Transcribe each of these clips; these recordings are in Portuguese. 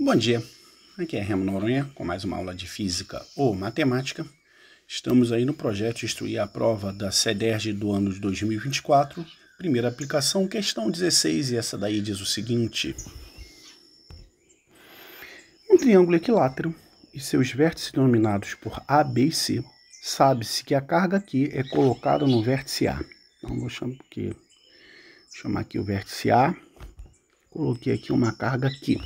Bom dia, aqui é Remo Noronha com mais uma aula de Física ou Matemática. Estamos aí no projeto Instruir a Prova da CEDERJ do ano de 2024. Primeira aplicação, questão 16, e essa daí diz o seguinte. Um triângulo equilátero e seus vértices denominados por A, B e C, sabe-se que a carga aqui é colocada no vértice A. Então, vou chamar aqui, chamar aqui o vértice A, coloquei aqui uma carga aqui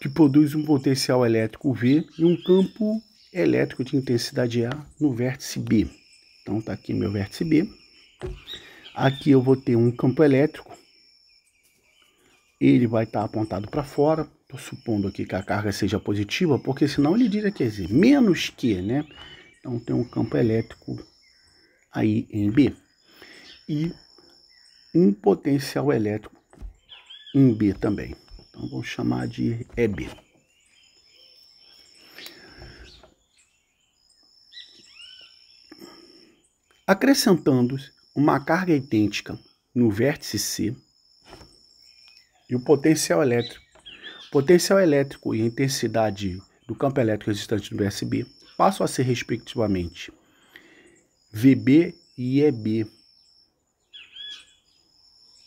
que produz um potencial elétrico V e um campo elétrico de intensidade A no vértice B. Então está aqui meu vértice B. Aqui eu vou ter um campo elétrico. Ele vai estar tá apontado para fora. Estou supondo aqui que a carga seja positiva, porque senão ele diria que dizer, menos que, né? Então tem um campo elétrico aí em B. E um potencial elétrico em B também. Então vamos chamar de Hebe. Acrescentando uma carga idêntica no vértice C e o potencial elétrico. potencial elétrico e a intensidade do campo elétrico existente no VSB passam a ser respectivamente VB e EB.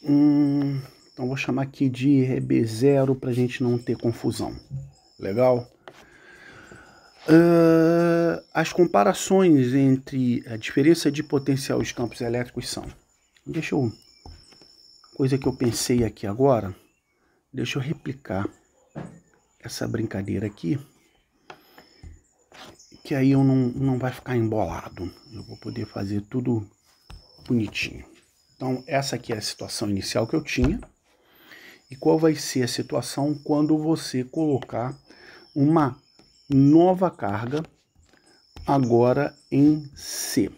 Hum... Então vou chamar aqui de RB0 para a gente não ter confusão. Legal? Uh, as comparações entre a diferença de potencial de campos elétricos são. Deixa eu. Coisa que eu pensei aqui agora. Deixa eu replicar essa brincadeira aqui. Que aí eu não, não vai ficar embolado. Eu vou poder fazer tudo bonitinho. Então, essa aqui é a situação inicial que eu tinha e qual vai ser a situação quando você colocar uma nova carga agora em C.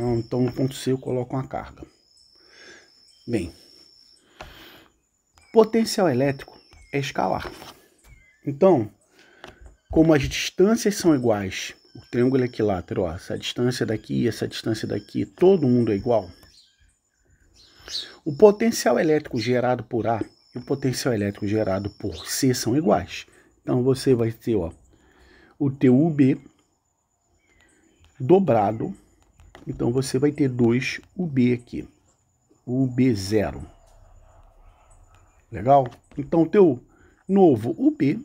Então, no ponto C eu coloco uma carga. Bem, potencial elétrico é escalar. Então, como as distâncias são iguais o triângulo equilátero, ó, essa distância daqui e essa distância daqui, todo mundo é igual. O potencial elétrico gerado por A e o potencial elétrico gerado por C são iguais. Então você vai ter ó, o TUB dobrado. Então você vai ter 2 UB aqui, UB0. Legal? Então o teu novo UB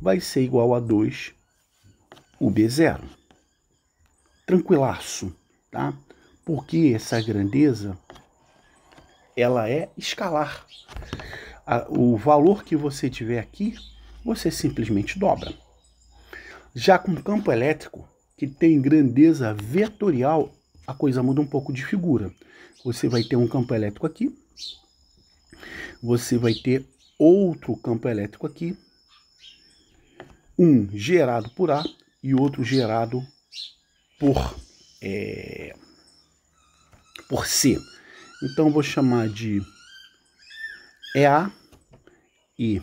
vai ser igual a 2 o B0. Tranquilaço, tá? Porque essa grandeza ela é escalar. O valor que você tiver aqui, você simplesmente dobra. Já com campo elétrico, que tem grandeza vetorial, a coisa muda um pouco de figura. Você vai ter um campo elétrico aqui, você vai ter outro campo elétrico aqui, um gerado por A e outro gerado por, é, por C. Então vou chamar de EA e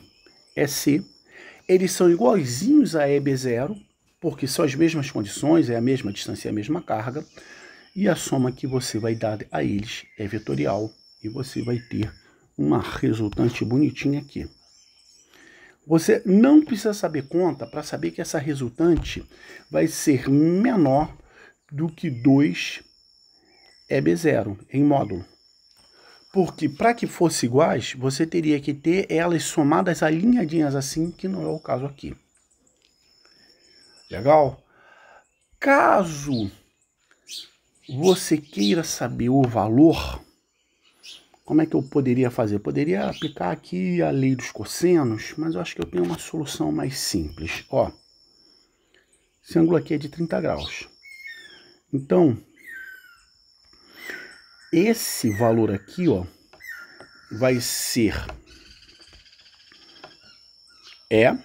EC. Eles são iguaizinhos a EB0, porque são as mesmas condições, é a mesma distância, é a mesma carga. E a soma que você vai dar a eles é vetorial e você vai ter uma resultante bonitinha aqui. Você não precisa saber conta para saber que essa resultante vai ser menor do que 2 é B0 em módulo. Porque para que fosse iguais, você teria que ter elas somadas alinhadinhas assim, que não é o caso aqui. Legal? Caso você queira saber o valor como é que eu poderia fazer? Poderia aplicar aqui a lei dos cossenos, mas eu acho que eu tenho uma solução mais simples. Ó, esse ângulo aqui é de 30 graus. Então, esse valor aqui, ó, vai ser é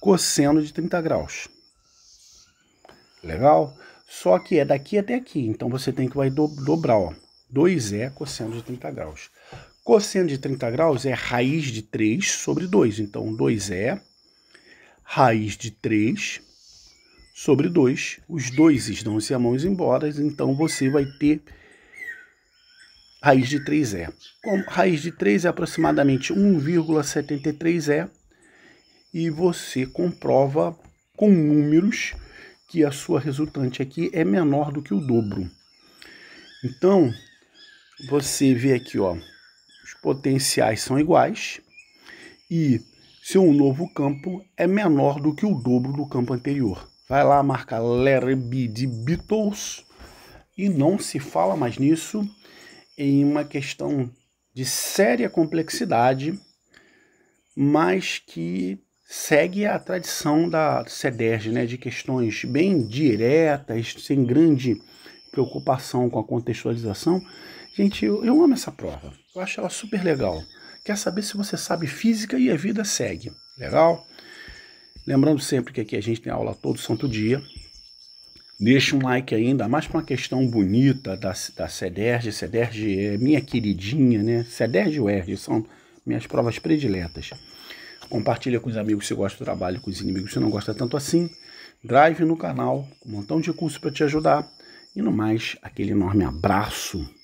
cosseno de 30 graus. Legal? Só que é daqui até aqui, então você tem que vai dobrar, ó. 2 é cosseno de 30 graus. Cosseno de 30 graus é raiz de 3 sobre 2. Então, 2 é raiz de 3 sobre 2. Os dois estão se a amões embora, então você vai ter raiz de 3 é. Como raiz de 3 é aproximadamente 173 é, e você comprova com números que a sua resultante aqui é menor do que o dobro. Então, você vê aqui, ó, os potenciais são iguais e seu novo campo é menor do que o dobro do campo anterior. Vai lá, marca Larry de Beatles e não se fala mais nisso em uma questão de séria complexidade, mas que segue a tradição da CEDERJ, né, de questões bem diretas, sem grande preocupação com a contextualização, Gente, eu, eu amo essa prova. Eu acho ela super legal. Quer saber se você sabe física e a vida segue. Legal? Lembrando sempre que aqui a gente tem aula todo santo dia. Deixa um like ainda, mais para uma questão bonita da, da CEDERJ. CEDERJ é minha queridinha, né? CEDERJ e UERJ são minhas provas prediletas. Compartilha com os amigos se gosta do trabalho, com os inimigos se não gosta tanto assim. Drive no canal, um montão de curso para te ajudar. E no mais, aquele enorme abraço.